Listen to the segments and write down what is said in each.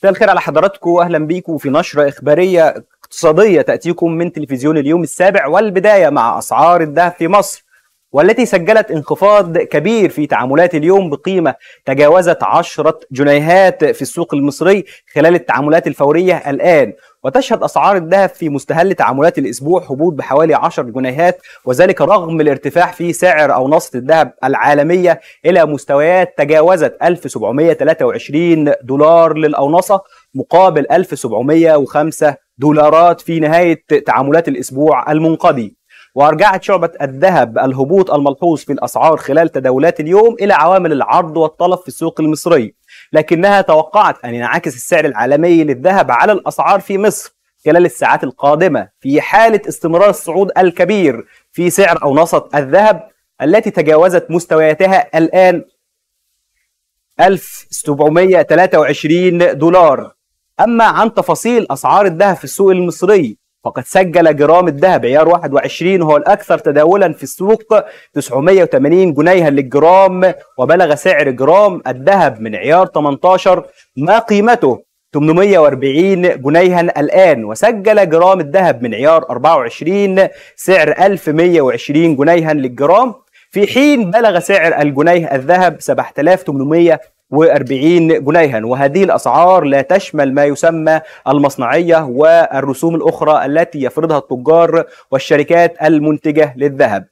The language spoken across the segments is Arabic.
مساء الخير على حضراتكم واهلا بيكم في نشره اخباريه اقتصاديه تاتيكم من تلفزيون اليوم السابع والبدايه مع اسعار الذهب في مصر والتي سجلت انخفاض كبير في تعاملات اليوم بقيمة تجاوزت 10 جنيهات في السوق المصري خلال التعاملات الفورية الآن وتشهد أسعار الذهب في مستهل تعاملات الأسبوع هبوط بحوالي 10 جنيهات وذلك رغم الارتفاع في سعر أونصة الذهب العالمية إلى مستويات تجاوزت 1723 دولار للأونصة مقابل 1705 دولارات في نهاية تعاملات الأسبوع المنقضي وارجعت شعبه الذهب الهبوط الملحوظ في الاسعار خلال تداولات اليوم الى عوامل العرض والطلب في السوق المصري لكنها توقعت أن ينعكس السعر العالمي للذهب على الأسعار في مصر خلال الساعات القادمة في حالة استمرار الصعود الكبير في سعر أو الذهب التي تجاوزت مستوياتها الآن 1723 دولار أما عن تفاصيل أسعار الذهب في السوق المصري فقد سجل جرام الذهب عيار 21 وهو الأكثر تداولا في السوق 980 جنيها للجرام وبلغ سعر جرام الذهب من عيار 18 ما قيمته 840 جنيها الآن وسجل جرام الذهب من عيار 24 سعر 1120 جنيها للجرام في حين بلغ سعر الجنيه الذهب 7800 جنيها وهذه الأسعار لا تشمل ما يسمى المصنعية والرسوم الأخرى التي يفرضها التجار والشركات المنتجة للذهب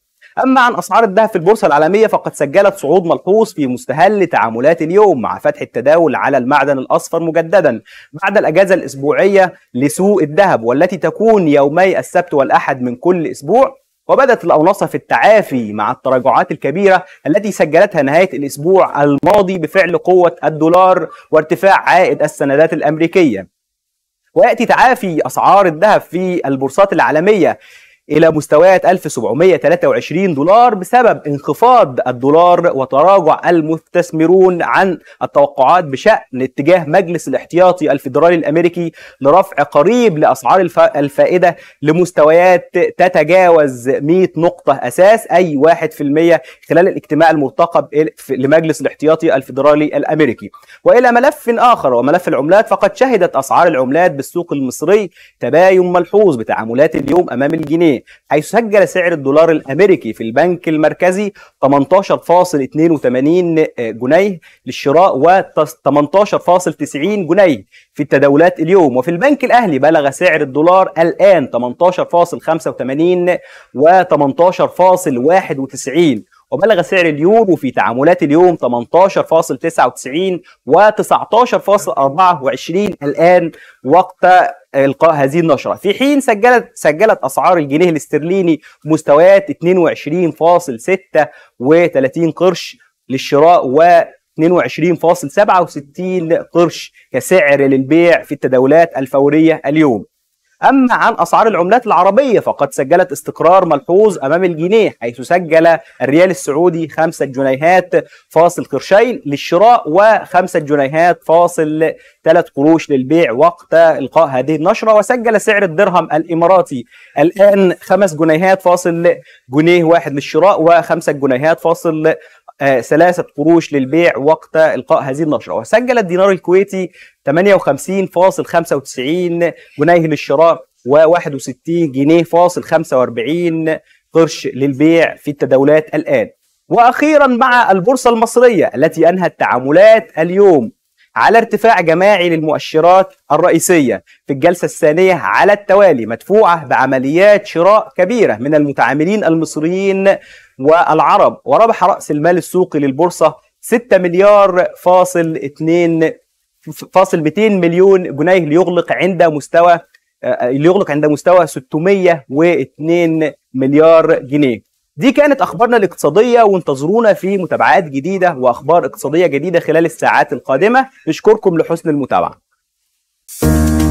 أما عن أسعار الذهب في البورصة العالمية فقد سجلت صعود ملحوظ في مستهل تعاملات اليوم مع فتح التداول على المعدن الأصفر مجددا بعد الأجازة الأسبوعية لسوق الذهب والتي تكون يومي السبت والأحد من كل أسبوع وبدت الأونصة في التعافي مع التراجعات الكبيرة التي سجلتها نهاية الأسبوع الماضي بفعل قوة الدولار وارتفاع عائد السندات الأمريكية ويأتي تعافي أسعار الذهب في البورصات العالمية إلى مستويات 1723 دولار بسبب انخفاض الدولار وتراجع المستثمرون عن التوقعات بشأن اتجاه مجلس الاحتياطي الفدرالي الأمريكي لرفع قريب لأسعار الفائدة لمستويات تتجاوز 100 نقطة أساس أي 1% خلال الاجتماع المرتقب لمجلس الاحتياطي الفدرالي الأمريكي وإلى ملف آخر وملف العملات فقد شهدت أسعار العملات بالسوق المصري تباين ملحوظ بتعاملات اليوم أمام الجنيه جنيه حيث سجل سعر الدولار الامريكي في البنك المركزي 18.82 آه، جنيه للشراء و 18.90 جنيه في التداولات اليوم وفي البنك الاهلي بلغ سعر الدولار الان 18.85 و 18.91 وبلغ سعر اليورو في تعاملات اليوم 18.99 و19.24 الآن وقت إلقاء هذه النشرة في حين سجلت سجلت أسعار الجنيه الاسترليني مستويات 22.6 و30 قرش للشراء و 22.67 قرش كسعر للبيع في التداولات الفورية اليوم أما عن أسعار العملات العربية فقد سجلت استقرار ملحوظ أمام الجنيه حيث سجل الريال السعودي خمسة جنيهات فاصل قرشين للشراء وخمسة جنيهات فاصل ثلاث قروش للبيع وقت إلقاء هذه النشرة وسجل سعر الدرهم الإماراتي الآن خمس جنيهات فاصل جنيه واحد للشراء وخمسة جنيهات فاصل آه، ثلاثة قروش للبيع وقت إلقاء هذه النشرة وسجل الدينار الكويتي 58.95 جنيه للشراء و61 جنيه فاصل 45 قرش للبيع في التداولات الآن وأخيرا مع البورصة المصرية التي أنهت التعاملات اليوم على ارتفاع جماعي للمؤشرات الرئيسية في الجلسة الثانية على التوالي مدفوعة بعمليات شراء كبيرة من المتعاملين المصريين والعرب وربح رأس المال السوقي للبورصة 6 مليار فاصل 2 فاصل 200 مليون جنيه ليغلق عند مستوى آه، ليغلق عند مستوى 602 مليار جنيه دي كانت اخبارنا الاقتصاديه وانتظرونا في متابعات جديده واخبار اقتصاديه جديده خلال الساعات القادمه نشكركم لحسن المتابعه